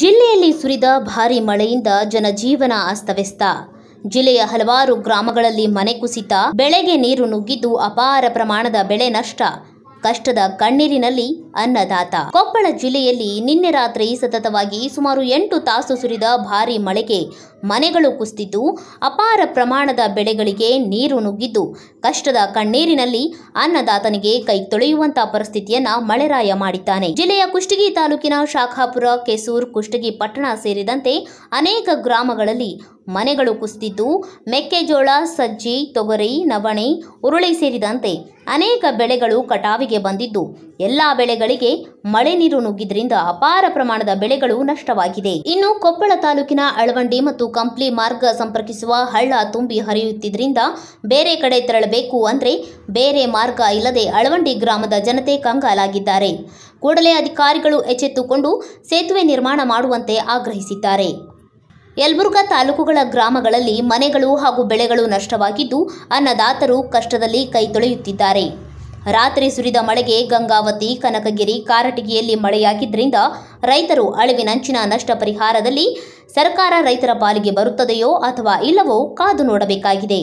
ಜಿಲ್ಲೆಯಲ್ಲಿ ಸುರಿದ ಭಾರೀ ಮಳೆಯಿಂದ ಜನಜೀವನ ಅಸ್ತವ್ಯಸ್ತ ಜಿಲ್ಲೆಯ ಹಲವಾರು ಗ್ರಾಮಗಳಲ್ಲಿ ಮನೆ ಕುಸಿತ ಬೆಳೆಗೆ ನೀರು ನುಗ್ಗಿದ್ದು ಅಪಾರ ಪ್ರಮಾಣದ ಬೆಳೆ ನಷ್ಟ ಕಷ್ಟದ ಕಣ್ಣೀರಿನಲ್ಲಿ ಅನ್ನದಾತ ಕೊಪ್ಪಳ ಜಿಲ್ಲೆಯಲ್ಲಿ ನಿನ್ನೆ ರಾತ್ರಿ ಸತತವಾಗಿ ಸುಮಾರು ಎಂಟು ತಾಸು ಸುರಿದ ಭಾರಿ ಮಳೆಗೆ ಮನೆಗಳು ಕುಸಿದಿದ್ದು ಅಪಾರ ಪ್ರಮಾಣದ ಬೆಳೆಗಳಿಗೆ ನೀರು ನುಗ್ಗಿದ್ದು ಕಷ್ಟದ ಕಣ್ಣೀರಿನಲ್ಲಿ ಅನ್ನದಾತನಿಗೆ ಕೈ ತೊಳೆಯುವಂತಹ ಪರಿಸ್ಥಿತಿಯನ್ನ ಮಳೆರಾಯ ಮಾಡಿದ್ದಾನೆ ಜಿಲ್ಲೆಯ ಕುಷ್ಟಗಿ ತಾಲೂಕಿನ ಶಾಖಾಪುರ ಕೆಸೂರ್ ಕುಷ್ಟಗಿ ಪಟ್ಟಣ ಸೇರಿದಂತೆ ಅನೇಕ ಗ್ರಾಮಗಳಲ್ಲಿ ಮನೆಗಳು ಕುಸಿದಿದ್ದು ಮೆಕ್ಕೆಜೋಳ ಸಜ್ಜಿ ತೊಗರಿ ನವಣೆ ಉರುಳಿ ಸೇರಿದಂತೆ ಅನೇಕ ಬೆಳೆಗಳು ಕಟಾವಿಗೆ ಬಂದಿದ್ದು ಎಲ್ಲಾ ಬೆಳೆಗಳು ಮಳೆ ನೀರು ನುಗ್ಗಿದ್ರಿಂದ ಅಪಾರ ಪ್ರಮಾಣದ ಬೆಳೆಗಳು ನಷ್ಟವಾಗಿದೆ ಇನ್ನು ಕೊಪ್ಪಳ ತಾಲೂಕಿನ ಅಳವಂಡಿ ಮತ್ತು ಕಂಪ್ಲಿ ಮಾರ್ಗ ಸಂಪರ್ಕಿಸುವ ಹಳ್ಳ ತುಂಬಿ ಹರಿಯುತ್ತಿದ್ದರಿಂದ ಬೇರೆ ಕಡೆ ತೆರಳಬೇಕು ಅಂದರೆ ಬೇರೆ ಮಾರ್ಗ ಇಲ್ಲದೆ ಅಳವಂಡಿ ಗ್ರಾಮದ ಜನತೆ ಕಂಗಾಲಾಗಿದ್ದಾರೆ ಕೂಡಲೇ ಅಧಿಕಾರಿಗಳು ಎಚ್ಚೆತ್ತುಕೊಂಡು ಸೇತುವೆ ನಿರ್ಮಾಣ ಮಾಡುವಂತೆ ಆಗ್ರಹಿಸಿದ್ದಾರೆ ಯಲಬುರ್ಗಾ ತಾಲೂಕುಗಳ ಗ್ರಾಮಗಳಲ್ಲಿ ಮನೆಗಳು ಹಾಗೂ ಬೆಳೆಗಳು ನಷ್ಟವಾಗಿದ್ದು ಅನ್ನದಾತರು ಕಷ್ಟದಲ್ಲಿ ಕೈ ತೊಳೆಯುತ್ತಿದ್ದಾರೆ ರಾತ್ರಿ ಸುರಿದ ಮಳೆಗೆ ಗಂಗಾವತಿ ಕನಕಗಿರಿ ಕಾರಟಗಿಯಲ್ಲಿ ಮಳೆಯಾಗಿದ್ದರಿಂದ ರೈತರು ಅಳಿವಿನಂಚಿನ ನಷ್ಟ ಪರಿಹಾರದಲ್ಲಿ ಸರ್ಕಾರ ರೈತರ ಪಾಲಿಗೆ ಬರುತ್ತದೆಯೋ ಅಥವಾ ಇಲ್ಲವೋ ಕಾದು ನೋಡಬೇಕಾಗಿದೆ